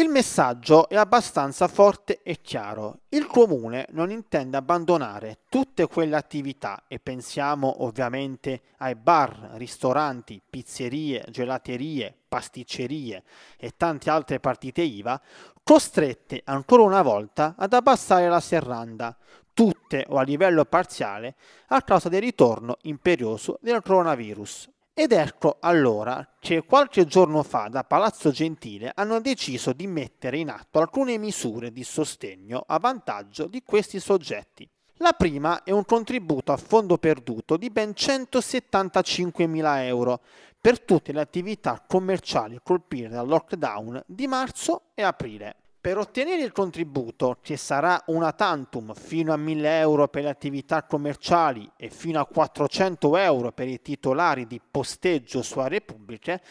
Il messaggio è abbastanza forte e chiaro. Il comune non intende abbandonare tutte quelle attività e pensiamo ovviamente ai bar, ristoranti, pizzerie, gelaterie, pasticcerie e tante altre partite IVA costrette ancora una volta ad abbassare la serranda, tutte o a livello parziale a causa del ritorno imperioso del coronavirus. Ed ecco allora che qualche giorno fa da Palazzo Gentile hanno deciso di mettere in atto alcune misure di sostegno a vantaggio di questi soggetti. La prima è un contributo a fondo perduto di ben 175.000 euro per tutte le attività commerciali colpite dal lockdown di marzo e aprile. Per ottenere il contributo, che sarà una tantum fino a 1000 euro per le attività commerciali e fino a 400 euro per i titolari di posteggio su aree pubbliche,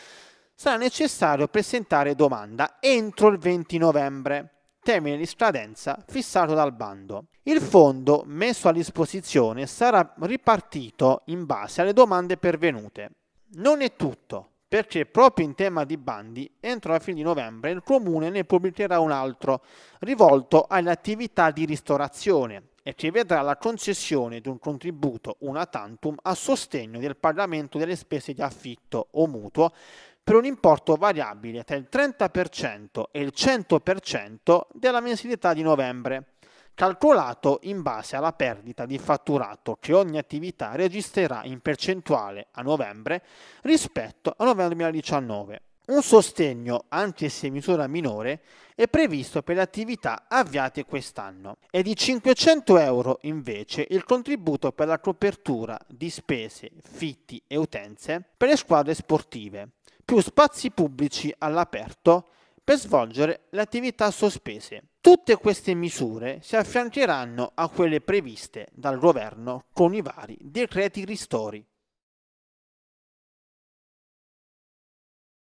sarà necessario presentare domanda entro il 20 novembre, termine di scadenza fissato dal bando. Il fondo messo a disposizione sarà ripartito in base alle domande pervenute. Non è tutto perché proprio in tema di bandi, entro la fine di novembre il comune ne pubblicherà un altro, rivolto alle attività di ristorazione e che vedrà la concessione di un contributo una tantum a sostegno del pagamento delle spese di affitto o mutuo per un importo variabile tra il 30% e il 100% della mensilità di novembre calcolato in base alla perdita di fatturato che ogni attività registrerà in percentuale a novembre rispetto a novembre 2019. Un sostegno, anche se in misura minore, è previsto per le attività avviate quest'anno. È di 500 euro invece il contributo per la copertura di spese, fitti e utenze per le squadre sportive, più spazi pubblici all'aperto per svolgere le attività sospese. Tutte queste misure si affiancheranno a quelle previste dal governo con i vari decreti ristori.